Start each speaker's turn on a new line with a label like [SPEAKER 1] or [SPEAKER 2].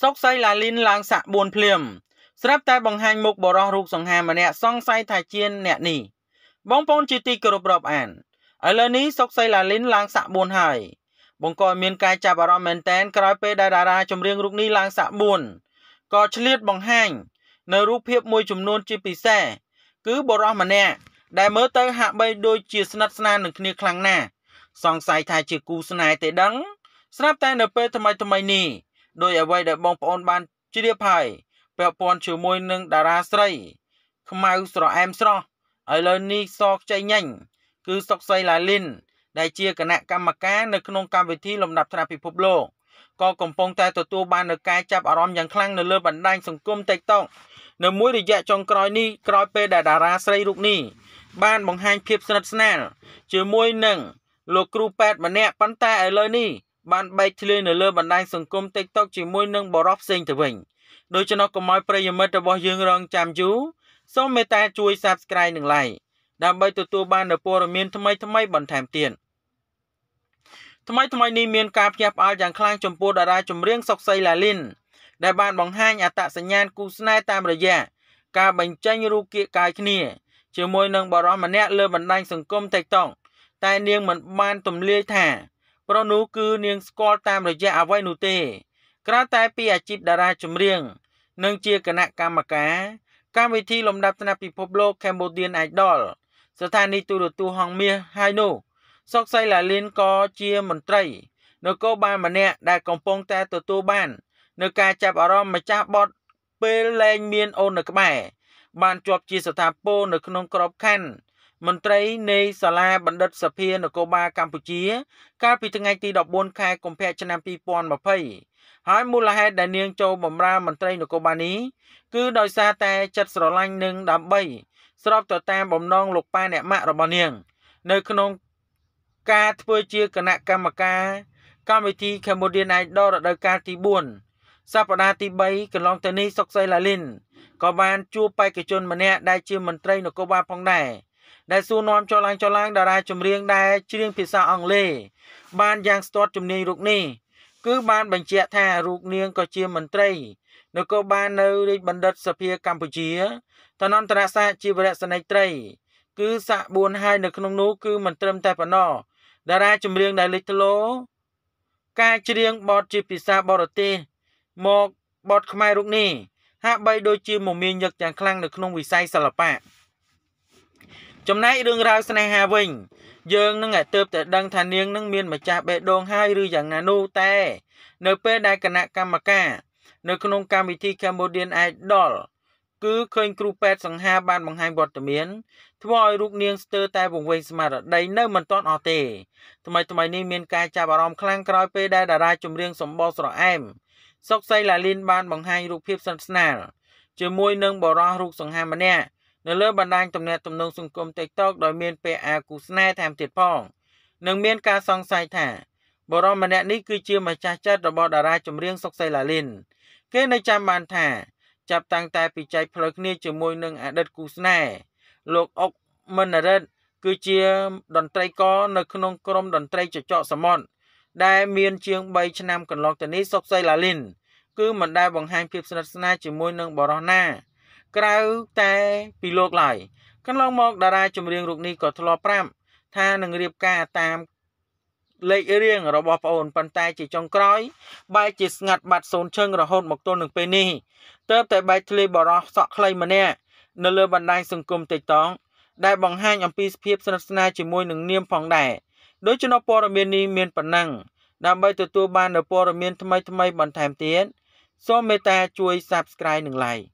[SPEAKER 1] សុកសៃឡាលីនឡើងសាក់4ភ្លាមស្រាប់តែបង្ហាញមុខបរោះរូបសង្ហាម្នាក់សង្ស័យថាជាអ្នកនេះបងប្អូនជាទីគោរពរាប់អានឥឡូវនេះសុកសៃឡាលីនឡើងសាក់4ហើយ បង្កឲ្យមានការចាប់អារម្មណ៍មែនតែនក្រោយពេលដែលតារាចម្រៀងរូបនេះឡើងសាក់4ក៏ឆ្លៀតបង្ហាញ នៅរូបភាពមួយចំនួនជាពិសេសគឺបរោះម្នាក់ដែលមើលទៅ ហាក់បីដូចជាស្និទ្ធស្នាលនឹងគ្នាខ្លាំងណាស់សង្ស័យថាជាគូស្នេហ៍ទេដឹង ស្រាប់តែនៅពេលថ្មីថ្មីនេះដោយអ្វីដែលបងប្អូនបានជ្រាបហើយពាក់ព័ន្ធជាមួយនឹងតារាស្រី ខ្មៅស្រអែមស្រស់ឥឡូវនេះសខ្ចីញញគឺសុកសីឡាលីន ដែលជាគណៈកម្មការនៅក្នុងកម្មវិធីលំដាប់ថ្នាក់ពិភពលោកក៏កំពុងតែទទួលបាននូវការចាប់អារម្មណ៍យ៉ាងខ្លាំងនៅលើបណ្ដាញសង្គម TikTok នៅមួយរយៈចុងក្រោយនេះក្រោយពេលដែលតារាស្រីរូបនេះបានបង្ហាញភាពស្និទ្ធស្នាលជាមួយនឹងលោកគ្រូពេទ្យម្នាក់ប៉ុន្តែឥឡូវនេះបានបែកធ្លាយនៅលើបណ្ដាញសង្គម TikTok ជាមួយនឹងបរិបផ្សេងទៅវិញដូច្នោះកុំឲ្យប្រិយមិត្តរបស់ យើងរងចាំយូរសូមមេត្តាជួយ Subscribe និង Like ដើម្បីទទួលបាននូវព័ត៌មានថ្មីៗបន្ថែមទៀតថ្មីថ្មីនេះមានការផ្ទះផ្អើលយ៉ាងខ្លាំងចំពោះតារាចម្រៀងសុកសីឡាលីន ដែលបានបង្ហាញអត្តសញ្ញាណគូស្នេហ៍តាមរយៈការបញ្ចេញរូបគៀកកាយគ្នាជាមួយនឹងបរិសម្នាក់លើបណ្ដាញសង្គម TikTok តែ នាងមិនបានទម្លាយថាព្រោះនោះគឺនាងស្គាល់តាមរយៈអ្វីនោះទេ ក្រៅតែពីអាជីពតារាចម្រៀងនិងជាគណៈកម្មការកម្មវិធី លំដាប់ថ្នាក់ពិភពលោក Cambodian Idol ស្ថានីយទូរទស្សន៍ហងមាសហើយនោះ សុកសៃឡាលីនក៏ជាមន្ត្រីនគរបាលម្នាក់ដែលកំពុងតែទទួលបាន នៅការចាប់អារម្មណ៍ម្ចាស់បតពេលលែងមានអូននៅក្បែរបានជាប់ជាស្ថាពរនៅក្នុងក្របខ័ណ្ឌមន្ត្រី នៃសាលាបណ្ឌិតសភានគរបាលកម្ពុជាកាលពីថ្ងៃទី14ខែកុម្ភៈឆ្នាំ2020ហើយមូលហេតុដែលនាងចូលបម្រើមន្ត្រីនគរបាលនេះគឺដោយសារតែចិត្តស្រឡាញ់និងដើម្បី ស្របទៅតាមបំណងលោកប៉ាអ្នកម៉ាក់របស់នាង នៅក្នុងការធ្វើជាគណៈកម្មការកម្មវិធី Cambodian Idol រដូវកាលទី4សប្តាហ៍ទី3កន្លងទៅនេះសុកសីឡាលីនក៏បានជួបបេក្ខជនម្នាក់ដែលជា មន្ត្រីនគរបាលផងដែរដែលសួរនាំចុះឡើងចុះឡើងតារាចម្រៀងដែលច្រៀងភាសាអង់គ្លេសបានយ៉ាងស្ទាត់ជំនាញរូបនេះគឺបានបញ្ជាក់ថារូបនាងក៏ជាមន្ត្រីនគរបាលនៅរាជបណ្ឌិតសភាកម្ពុជាឋានន្តរសាស្ត្រជីវរៈសនិត្រី គឺសាក់4ហើយនៅក្នុងនោះគឺមិនត្រឹមតែប៉ុណ្ណោះតារាចម្រៀងដែលលេចធ្លោការច្រៀងបទជាភាសាបរទេសមកបទខ្មែររូបនេះហាក់បីដូចជាមមាញឹកយ៉ាងខ្លាំងនៅក្នុងវិស័យសិល្បៈចំណែករឿងរ៉ាវស្នេហាវិញយើងនឹងតែទៅតែដឹងថានាងនឹងមានម្ចាស់បេះដូងហើយឬយ៉ាងណានោះតែនៅពេលដែលគណៈកម្មការ នៅក្នុងកម្មវិធី Cambodian Idol គឺឃើញ គ្រូពេទ្យសង្ហាបានបង្ហាញវត្តមានធ្វើឲ្យរូបនាងស្ទើរតែវង្វេងស្មារតីនៅមិនទាន់អស់ទេថ្មីថ្មីនេះមានការចាប់អារម្មណ៍ខ្លាំងក្រោយពេលដែលតារាចម្រៀងសម្បល់ស្រអែមសុកសីឡាលីនបានបង្ហាញរូបភាពស្និទ្ធស្នាលជាមួយនឹងបរោះរូបសង្ហាម្នាក់នៅលើបណ្ដាញទំនាក់ទំនងសង្គម TikTok ដោយមានពាក្យអាគូស្នេហ៍តាមទៀតផងនិងមានការសង្ស័យថាបរមម្នាក់នេះគឺជាម្ចាស់ចិត្តរបស់តារាចម្រៀងសុកសីឡាលីន គេនៅចាំបានថាចាប់តាំងតែពីចែកផ្លូវគ្នាជាមួយនឹងអតីតគូស្នេហ៍លោកអុកមនរិទ្ធគឺជាតន្ត្រីករនៅក្នុងក្រុមតន្ត្រីចចកសមុទ្រដែលមានជាង3ឆ្នាំកន្លងទៅនេះសុកសីឡាលីន គឺមិនដែលបង្ហាញភាពស្និទ្ធស្នាលជាមួយនឹងបរិះណាក្រៅតែពីលោកឡើយកន្លងមកតារាចម្រៀងរូបនេះក៏ធ្លាប់ប្រាប់ថានឹងរៀបការតាមលេខរៀងរបស់ប្អូនប៉ុន្តែ ជាចុងក្រោយ បែរជាស្ងាត់បាត់សូនឈឹងរហូត មកទល់នឹងពេលនេះទើបតែបែកធ្លាយបរោះសក់ខ្លីម្នាក់នៅលើបណ្ដាញសង្គម TikTok ដែលបង្ហាញអំពីភាពស្និទ្ធស្នាលជាមួយនឹងនាមផងដែរដូច្នោះព័ត៌មាននេះមានប៉ុណ្ណឹងដើម្បីទទួលបាននូវព័ត៌មានថ្មីៗបន្ថែមទៀតសូមមេត្តាជួយ Subscribe និង Like